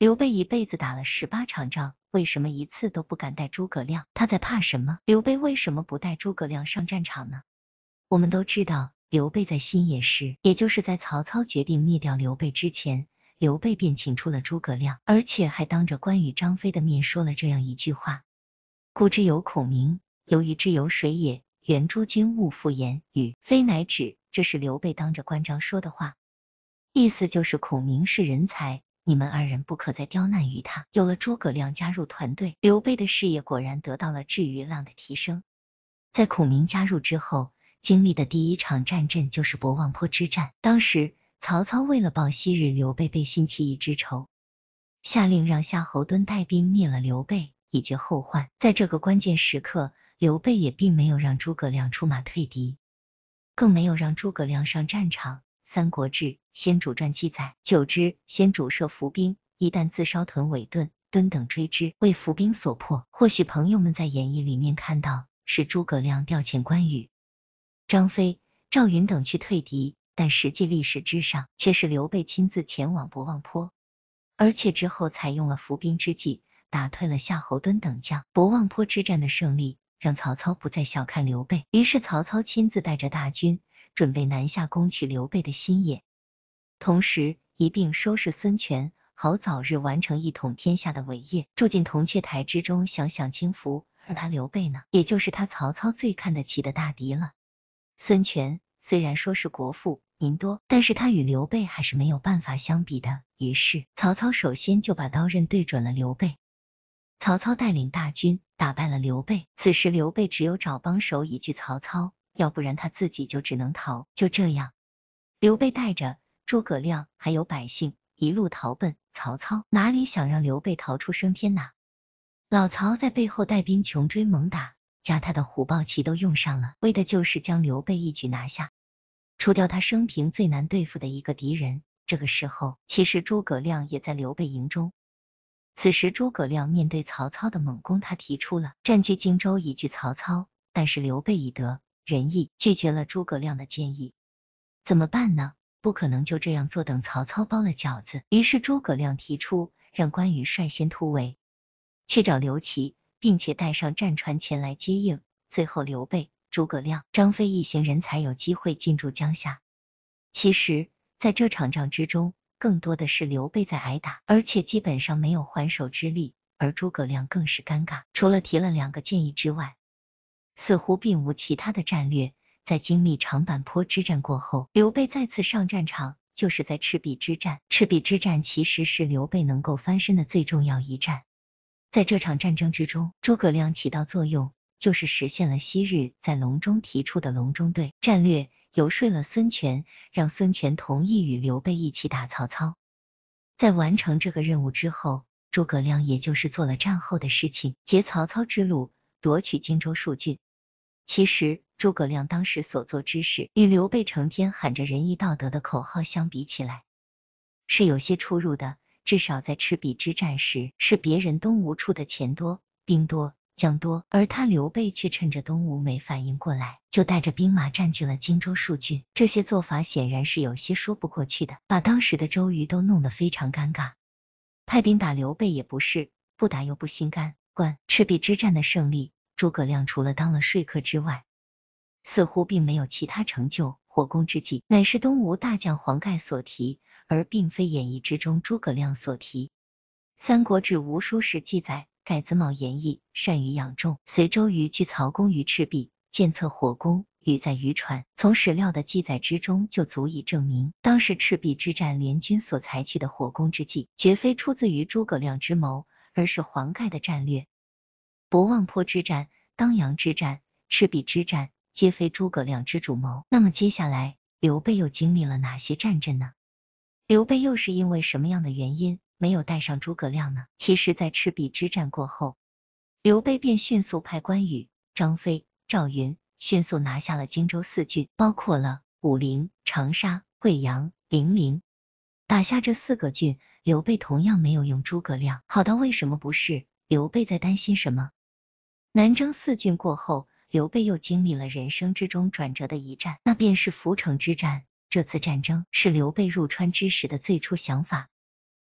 刘备一辈子打了十八场仗，为什么一次都不敢带诸葛亮？他在怕什么？刘备为什么不带诸葛亮上战场呢？我们都知道，刘备在新野时，也就是在曹操决定灭掉刘备之前，刘备便请出了诸葛亮，而且还当着关羽、张飞的面说了这样一句话：“孤之有孔明，犹鱼之有水也。原诸君勿复言语，非乃止。”这是刘备当着关张说的话，意思就是孔明是人才。你们二人不可再刁难于他。有了诸葛亮加入团队，刘备的事业果然得到了治愈浪的提升。在孔明加入之后，经历的第一场战阵就是博望坡之战。当时曹操为了报昔日刘备背信弃义之仇，下令让夏侯惇带兵灭了刘备，以绝后患。在这个关键时刻，刘备也并没有让诸葛亮出马退敌，更没有让诸葛亮上战场。《三国志·先主传》记载，久之，先主设伏兵，一旦自烧屯尾，盾、敦等追之，为伏兵所破。或许朋友们在演义里面看到是诸葛亮调遣关羽、张飞、赵云等去退敌，但实际历史之上却是刘备亲自前往博望坡，而且之后采用了伏兵之计，打退了夏侯惇等将。博望坡之战的胜利，让曹操不再小看刘备，于是曹操亲自带着大军。准备南下攻取刘备的新野，同时一并收拾孙权，好早日完成一统天下的伟业。住进铜雀台之中，享享清福。而他刘备呢，也就是他曹操最看得起的大敌了。孙权虽然说是国富民多，但是他与刘备还是没有办法相比的。于是曹操首先就把刀刃对准了刘备。曹操带领大军打败了刘备，此时刘备只有找帮手以拒曹操。要不然他自己就只能逃。就这样，刘备带着诸葛亮还有百姓一路逃奔。曹操哪里想让刘备逃出升天呐？老曹在背后带兵穷追猛打，加他的虎豹骑都用上了，为的就是将刘备一举拿下，除掉他生平最难对付的一个敌人。这个时候，其实诸葛亮也在刘备营中。此时，诸葛亮面对曹操的猛攻，他提出了占据荆州以据曹操，但是刘备已得。仁义拒绝了诸葛亮的建议，怎么办呢？不可能就这样坐等曹操包了饺子。于是诸葛亮提出让关羽率先突围，去找刘琦，并且带上战船前来接应。最后刘备、诸葛亮、张飞一行人才有机会进驻江夏。其实，在这场仗之中，更多的是刘备在挨打，而且基本上没有还手之力，而诸葛亮更是尴尬。除了提了两个建议之外，似乎并无其他的战略。在经历长坂坡之战过后，刘备再次上战场，就是在赤壁之战。赤壁之战其实是刘备能够翻身的最重要一战。在这场战争之中，诸葛亮起到作用，就是实现了昔日在隆中提出的隆中对战略，游说了孙权，让孙权同意与刘备一起打曹操。在完成这个任务之后，诸葛亮也就是做了战后的事情，截曹操之路，夺取荆州数郡。其实，诸葛亮当时所做之事，与刘备成天喊着仁义道德的口号相比起来，是有些出入的。至少在赤壁之战时，是别人东吴出的钱多、兵多、将多，而他刘备却趁着东吴没反应过来，就带着兵马占据了荆州数郡。这些做法显然是有些说不过去的，把当时的周瑜都弄得非常尴尬。派兵打刘备也不是，不打又不心甘。关赤壁之战的胜利。诸葛亮除了当了说客之外，似乎并没有其他成就。火攻之计乃是东吴大将黄盖所提，而并非演义之中诸葛亮所提。《三国志吴书》史记载，盖子茂，演义善于养众，随周瑜拒曹公于赤壁，建策火攻，与在渔船。从史料的记载之中，就足以证明当时赤壁之战联军所采取的火攻之计，绝非出自于诸葛亮之谋，而是黄盖的战略。博望坡之战、当阳之战、赤壁之战，皆非诸葛亮之主谋。那么接下来，刘备又经历了哪些战争呢？刘备又是因为什么样的原因没有带上诸葛亮呢？其实，在赤壁之战过后，刘备便迅速派关羽、张飞、赵云，迅速拿下了荆州四郡，包括了武陵、长沙、贵阳、零陵，打下这四个郡，刘备同样没有用诸葛亮。好到为什么不是？刘备在担心什么？南征四郡过后，刘备又经历了人生之中转折的一战，那便是涪城之战。这次战争是刘备入川之时的最初想法，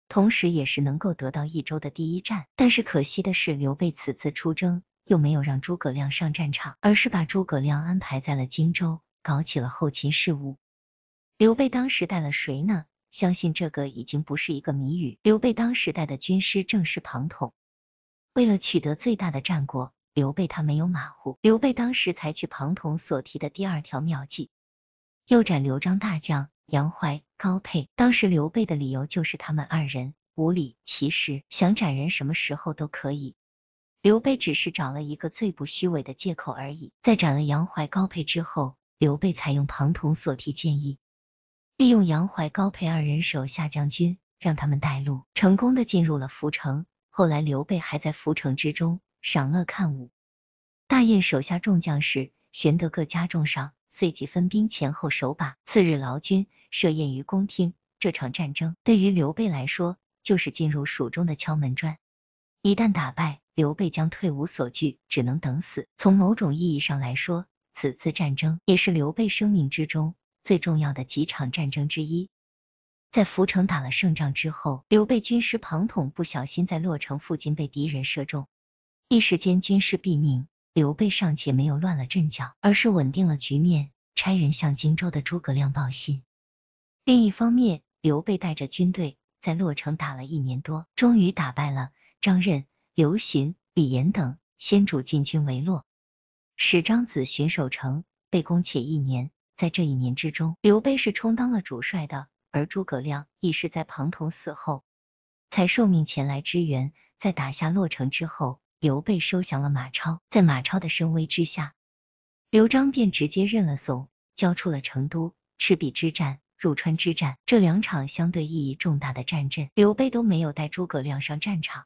同时也是能够得到益州的第一战。但是可惜的是，刘备此次出征又没有让诸葛亮上战场，而是把诸葛亮安排在了荆州，搞起了后勤事务。刘备当时带了谁呢？相信这个已经不是一个谜语。刘备当时带的军师正是庞统。为了取得最大的战果。刘备他没有马虎，刘备当时采取庞统所提的第二条妙计，又斩刘璋大将杨怀、高沛。当时刘备的理由就是他们二人无礼，其实想斩人什么时候都可以，刘备只是找了一个最不虚伪的借口而已。在斩了杨怀、高沛之后，刘备采用庞统所提建议，利用杨怀、高沛二人手下将军让他们带路，成功的进入了涪城。后来刘备还在涪城之中。赏乐看舞，大燕手下众将士，玄德各加重赏，随即分兵前后守把。次日劳军，设宴于公厅。这场战争对于刘备来说，就是进入蜀中的敲门砖。一旦打败，刘备将退无所惧，只能等死。从某种意义上来说，此次战争也是刘备生命之中最重要的几场战争之一。在涪城打了胜仗之后，刘备军师庞统不小心在洛城附近被敌人射中。一时间，军事毙命，刘备尚且没有乱了阵脚，而是稳定了局面，差人向荆州的诸葛亮报信。另一方面，刘备带着军队在洛城打了一年多，终于打败了张任、刘询、李严等先主进军围洛，使张子巡守城，被攻且一年。在这一年之中，刘备是充当了主帅的，而诸葛亮亦是在庞统死后才受命前来支援。在打下洛城之后。刘备收降了马超，在马超的声威之下，刘璋便直接认了怂，交出了成都。赤壁之战、入川之战这两场相对意义重大的战阵，刘备都没有带诸葛亮上战场。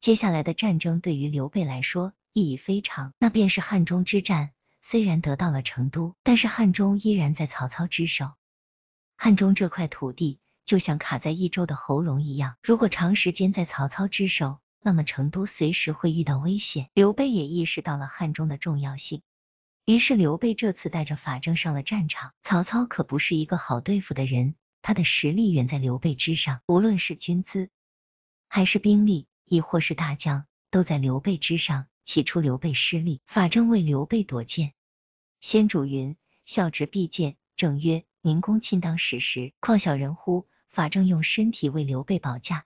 接下来的战争对于刘备来说意义非常，那便是汉中之战。虽然得到了成都，但是汉中依然在曹操之手。汉中这块土地就像卡在益州的喉咙一样，如果长时间在曹操之手，那么成都随时会遇到危险，刘备也意识到了汉中的重要性。于是刘备这次带着法正上了战场。曹操可不是一个好对付的人，他的实力远在刘备之上，无论是军资，还是兵力，亦或是大将，都在刘备之上。起初刘备失利，法正为刘备躲箭。先主云：孝直必见。正曰：明公亲当矢时，况小人乎？法正用身体为刘备保驾。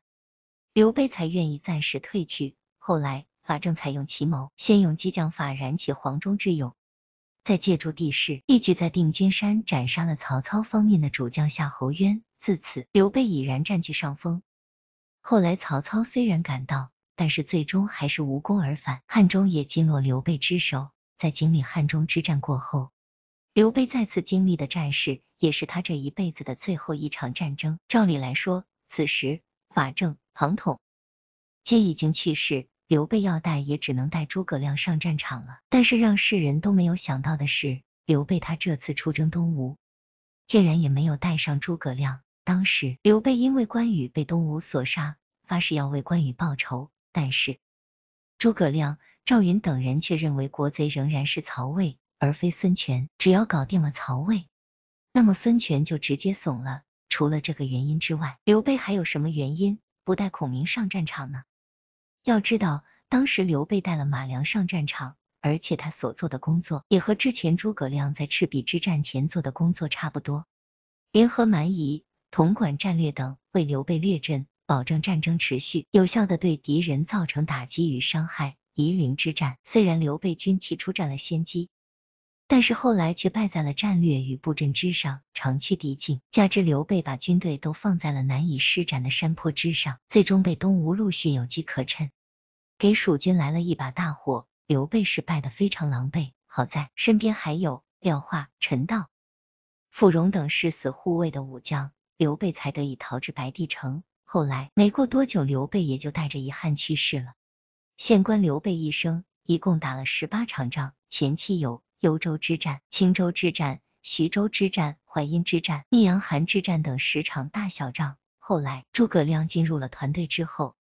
刘备才愿意暂时退去。后来，法正采用奇谋，先用激将法燃起黄忠之勇，再借助地势，一举在定军山斩杀了曹操方面的主将夏侯渊。自此，刘备已然占据上风。后来，曹操虽然赶到，但是最终还是无功而返，汉中也尽落刘备之手。在经历汉中之战过后，刘备再次经历的战事，也是他这一辈子的最后一场战争。照理来说，此时。法正、庞统皆已经去世，刘备要带也只能带诸葛亮上战场了。但是让世人都没有想到的是，刘备他这次出征东吴，竟然也没有带上诸葛亮。当时刘备因为关羽被东吴所杀，发誓要为关羽报仇，但是诸葛亮、赵云等人却认为国贼仍然是曹魏，而非孙权。只要搞定了曹魏，那么孙权就直接怂了。除了这个原因之外，刘备还有什么原因不带孔明上战场呢？要知道，当时刘备带了马良上战场，而且他所做的工作也和之前诸葛亮在赤壁之战前做的工作差不多，联合蛮夷、统管战略等，为刘备列阵，保证战争持续，有效的对敌人造成打击与伤害。夷陵之战，虽然刘备军旗出战了先机。但是后来却败在了战略与布阵之上，长驱敌境，加之刘备把军队都放在了难以施展的山坡之上，最终被东吴陆续有机可趁，给蜀军来了一把大火。刘备是败得非常狼狈，好在身边还有廖化、陈道、傅荣等誓死护卫的武将，刘备才得以逃至白帝城。后来没过多久，刘备也就带着遗憾去世了。县官刘备一生一共打了十八场仗，前期有。幽州之战、青州之战、徐州之战、淮阴之战、密阳韩之战等十场大小仗。后来诸葛亮进入了团队之后，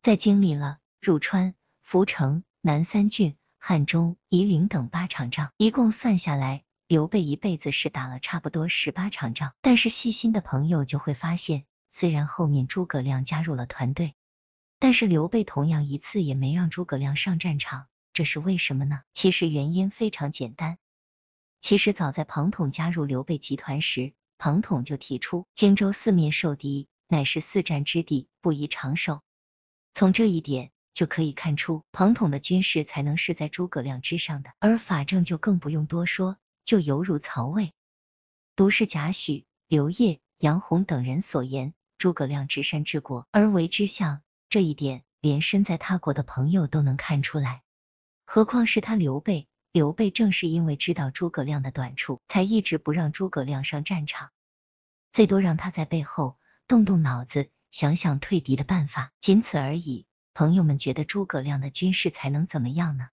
在经历了入川、涪城、南三郡、汉中、夷陵等八场仗，一共算下来，刘备一辈子是打了差不多十八场仗。但是细心的朋友就会发现，虽然后面诸葛亮加入了团队，但是刘备同样一次也没让诸葛亮上战场。这是为什么呢？其实原因非常简单。其实早在庞统加入刘备集团时，庞统就提出荆州四面受敌，乃是四战之地，不宜长守。从这一点就可以看出，庞统的军事才能是在诸葛亮之上的。而法正就更不用多说，就犹如曹魏独是贾诩、刘烨、杨洪等人所言，诸葛亮治山治国而为之相，这一点连身在他国的朋友都能看出来。何况是他刘备，刘备正是因为知道诸葛亮的短处，才一直不让诸葛亮上战场，最多让他在背后动动脑子，想想退敌的办法，仅此而已。朋友们觉得诸葛亮的军事才能怎么样呢？